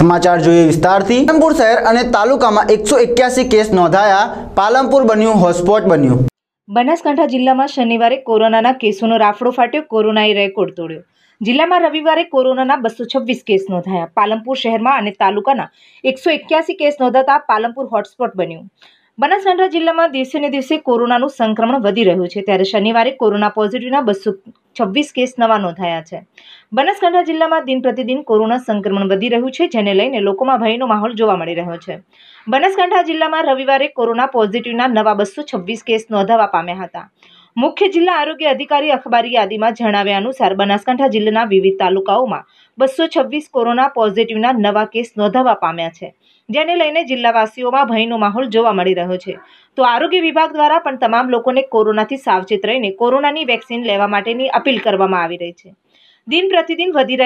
સમાચાર જોઈએ વિસ્તારથી પાલનપુર શહેર અને તાલુકામાં એકસો એક્યાસી કેસ નોંધાયા પાલનપુર બન્યું હોટસ્પોટ બન્યું બનાસકાંઠા જિલ્લામાં શનિવારે કોરોનાના કેસોનો રાફડો ફાટ્યો કોરોનાએ રેકોર્ડ તોડ્યો જિલ્લામાં રવિવારે કોરોનાના બસો છવ્વીસ કેસ નોંધાયા પાલનપુર શહેરમાં અને તાલુકાના એકસો એક્યાસી કેસ નોંધાતા પાલનપુર હોટસ્પોટ બન્યું બનાસકાંઠા જિલ્લામાં દિવસે ને દિવસે કોરોનાનું સંક્રમણ વધી રહ્યું છે ત્યારે શનિવારે કોરોના પોઝિટિવના બસો છવ્વીસ કેસ નવા નોંધાયા છે બનાસકાંઠા જિલ્લામાં દિન પ્રતિદિન કોરોના સંક્રમણ વધી રહ્યું છે જેને લઈને લોકોમાં ભયનો માહોલ જોવા મળી રહ્યો છે બનાસકાંઠા જિલ્લામાં રવિવારે કોરોના પોઝિટિવના નવા બસો છવ્વીસ કેસ નોંધાવા પામ્યા હતા મુખ્ય જિલ્લા આરોગ્ય અધિકારી અખબારી યાદીમાં જણાવ્યા અનુસાર બનાસકાંઠા જિલ્લાના વિવિધ તાલુકાઓમાં બસો છવ્વીસ કોરોના પોઝિટિવના નવા કેસ નોંધાવા પામ્યા છે જેને લઈને જિલ્લાવાસીઓમાં ભયનો માહોલ જોવા મળી રહ્યો છે તો આરોગ્ય વિભાગ દ્વારા પણ તમામ લોકોને કોરોનાથી સાવચેત રહીને કોરોનાની વેક્સિન લેવા માટેની અપીલ કરવામાં આવી રહી છે દિન પ્રતિદિન વધી